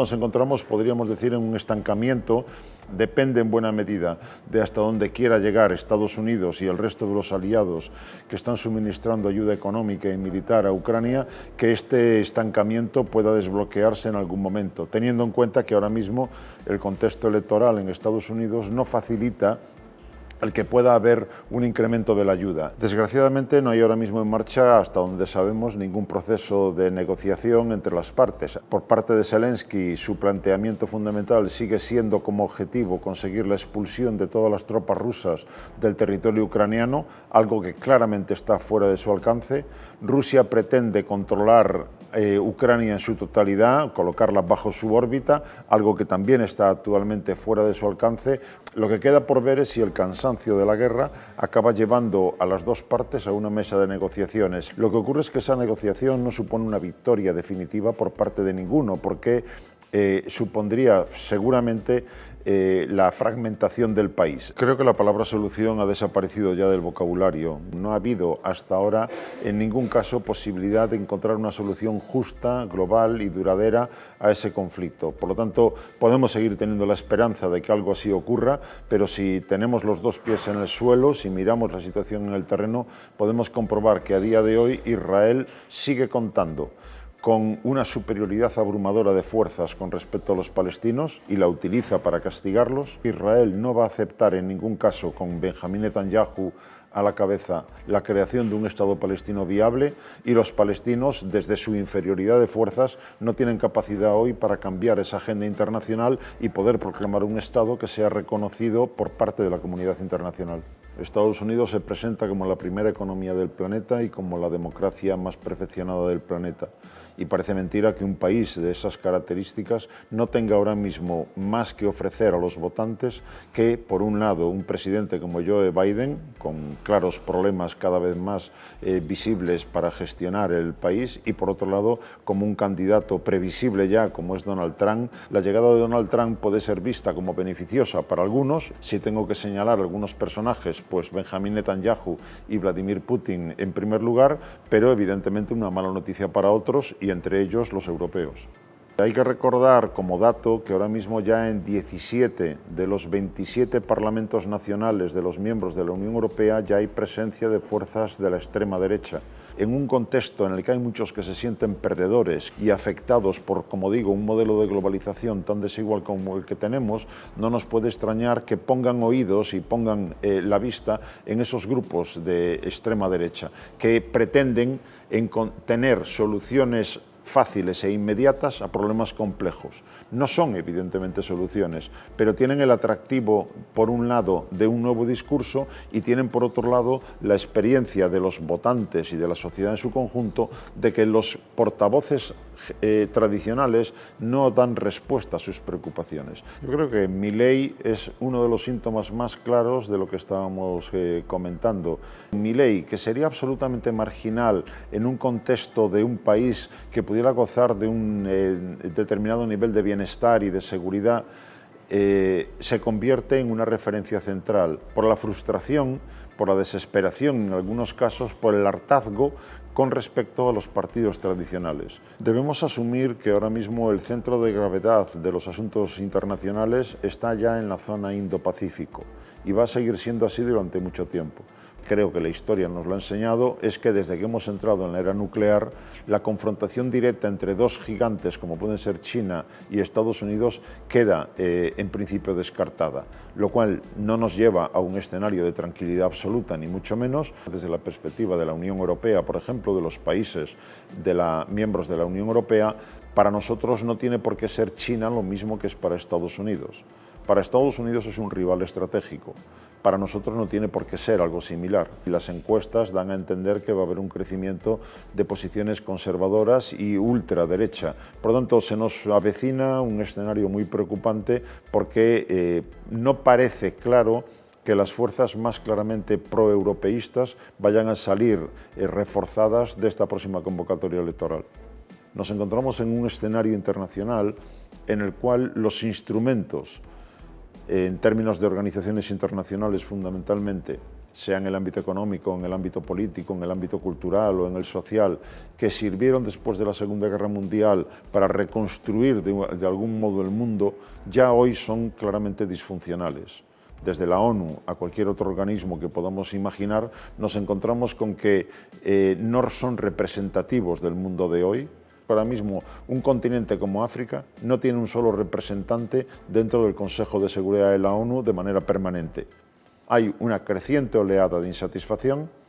Nos encontramos, podríamos decir, en un estancamiento, depende en buena medida de hasta dónde quiera llegar Estados Unidos y el resto de los aliados que están suministrando ayuda económica y militar a Ucrania, que este estancamiento pueda desbloquearse en algún momento, teniendo en cuenta que ahora mismo el contexto electoral en Estados Unidos no facilita el que pueda haber un incremento de la ayuda. Desgraciadamente no hay ahora mismo en marcha, hasta donde sabemos, ningún proceso de negociación entre las partes. Por parte de Zelensky, su planteamiento fundamental sigue siendo como objetivo conseguir la expulsión de todas las tropas rusas del territorio ucraniano, algo que claramente está fuera de su alcance. Rusia pretende controlar eh, Ucrania en su totalidad, colocarla bajo su órbita, algo que también está actualmente fuera de su alcance. Lo que queda por ver es si el cansancio de la guerra acaba llevando a las dos partes a una mesa de negociaciones. Lo que ocurre es que esa negociación no supone una victoria definitiva por parte de ninguno, porque eh, supondría seguramente eh, la fragmentación del país. Creo que la palabra solución ha desaparecido ya del vocabulario. No ha habido hasta ahora en ningún caso posibilidad de encontrar una solución justa, global y duradera a ese conflicto. Por lo tanto, podemos seguir teniendo la esperanza de que algo así ocurra, pero si tenemos los dos pies en el suelo, si miramos la situación en el terreno, podemos comprobar que a día de hoy Israel sigue contando con una superioridad abrumadora de fuerzas con respecto a los palestinos y la utiliza para castigarlos, Israel no va a aceptar en ningún caso con Benjamín Netanyahu a la cabeza la creación de un Estado palestino viable y los palestinos, desde su inferioridad de fuerzas, no tienen capacidad hoy para cambiar esa agenda internacional y poder proclamar un Estado que sea reconocido por parte de la comunidad internacional. Estados Unidos se presenta como la primera economía del planeta y como la democracia más perfeccionada del planeta. Y parece mentira que un país de esas características no tenga ahora mismo más que ofrecer a los votantes que, por un lado, un presidente como Joe Biden, con claros problemas cada vez más eh, visibles para gestionar el país y, por otro lado, como un candidato previsible ya, como es Donald Trump, la llegada de Donald Trump puede ser vista como beneficiosa para algunos. Si tengo que señalar algunos personajes, pues Benjamin Netanyahu y Vladimir Putin en primer lugar, pero evidentemente una mala noticia para otros y entre ellos los europeos. Hay que recordar como dato que ahora mismo ya en 17 de los 27 parlamentos nacionales de los miembros de la Unión Europea ya hay presencia de fuerzas de la extrema derecha. En un contexto en el que hay muchos que se sienten perdedores y afectados por, como digo, un modelo de globalización tan desigual como el que tenemos, no nos puede extrañar que pongan oídos y pongan eh, la vista en esos grupos de extrema derecha que pretenden tener soluciones fáciles e inmediatas a problemas complejos. No son evidentemente soluciones, pero tienen el atractivo por un lado de un nuevo discurso y tienen por otro lado la experiencia de los votantes y de la sociedad en su conjunto de que los portavoces eh, tradicionales no dan respuesta a sus preocupaciones. Yo creo que mi ley es uno de los síntomas más claros de lo que estábamos eh, comentando. Mi ley, que sería absolutamente marginal en un contexto de un país que pudiera gozar de un eh, determinado nivel de bienestar y de seguridad, se convierte en una referencia central por la frustración, por la desesperación en algunos casos, por el hartazgo con respecto a los partidos tradicionales. Debemos asumir que ahora mismo el centro de gravedad de los asuntos internacionales está ya en la zona Indo-Pacífico y va a seguir siendo así durante mucho tiempo creo que la historia nos lo ha enseñado, es que desde que hemos entrado en la era nuclear, la confrontación directa entre dos gigantes como pueden ser China y Estados Unidos queda eh, en principio descartada, lo cual no nos lleva a un escenario de tranquilidad absoluta, ni mucho menos. Desde la perspectiva de la Unión Europea, por ejemplo, de los países de la, miembros de la Unión Europea, para nosotros no tiene por qué ser China lo mismo que es para Estados Unidos. Para Estados Unidos es un rival estratégico. Para nosotros no tiene por qué ser algo similar. Las encuestas dan a entender que va a haber un crecimiento de posiciones conservadoras y ultraderecha. Por lo tanto, se nos avecina un escenario muy preocupante porque eh, no parece claro que las fuerzas más claramente proeuropeístas vayan a salir eh, reforzadas de esta próxima convocatoria electoral. Nos encontramos en un escenario internacional en el cual los instrumentos en términos de organizaciones internacionales fundamentalmente, sea en el ámbito económico, en el ámbito político, en el ámbito cultural o en el social, que sirvieron después de la Segunda Guerra Mundial para reconstruir de, algún modo el mundo, ya hoy son claramente disfuncionales. Desde la ONU a cualquier otro organismo que podamos imaginar, nos encontramos con que eh, no son representativos del mundo de hoy, ahora mismo un continente como África no tiene un solo representante dentro del Consejo de Seguridad de la ONU de manera permanente. Hay una creciente oleada de insatisfacción